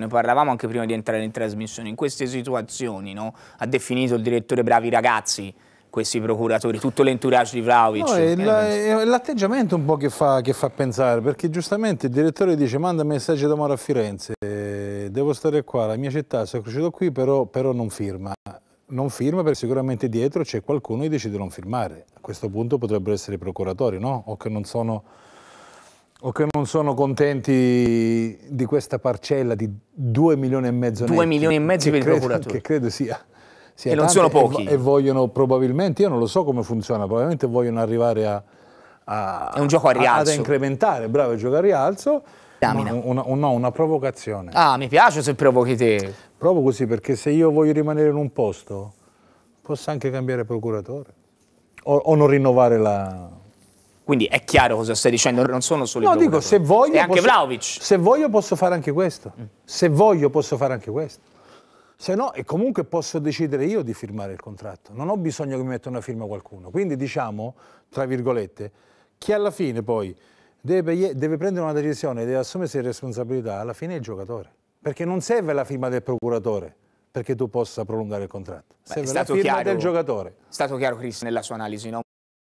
Ne parlavamo anche prima di entrare in trasmissione, in queste situazioni no? ha definito il direttore bravi ragazzi questi procuratori, tutto l'entourage di Vlaovic. No, eh, l'atteggiamento un po' che fa, che fa, pensare, perché giustamente il direttore dice manda messaggi d'amore a Firenze, devo stare qua, la mia città, sono cresciuto qui, però, però non firma non firma perché sicuramente dietro c'è qualcuno che decide di non firmare. A questo punto potrebbero essere i procuratori, no? O che non sono o che non sono contenti di questa parcella di 2 milioni e mezzo 2 netti, milioni e mezzo per credo, i procuratori. Che credo sia. sia che non sono pochi. E, vogliono probabilmente, io non lo so come funziona, probabilmente vogliono arrivare a... a È un gioco a rialzo. A, ad incrementare, bravo, il gioco a rialzo. Damina. una, una, una provocazione. Ah, mi piace se provochi te. Provo così perché se io voglio rimanere in un posto, posso anche cambiare procuratore. o, o non rinnovare la... Quindi è chiaro cosa stai dicendo, non sono solo no, dico, se voglio, e anche Vlaovic. Se voglio posso fare anche questo. Mm. Se voglio posso fare anche questo. Se no, e comunque posso decidere io di firmare il contratto. Non ho bisogno che mi metta una firma qualcuno. Quindi diciamo, tra virgolette, chi alla fine poi deve, deve prendere una decisione, deve assumersi responsabilità, alla fine è il giocatore. Perché non serve la firma del procuratore perché tu possa prolungare il contratto. Beh, serve la firma chiaro, del giocatore. È stato chiaro, Chris, nella sua analisi, no?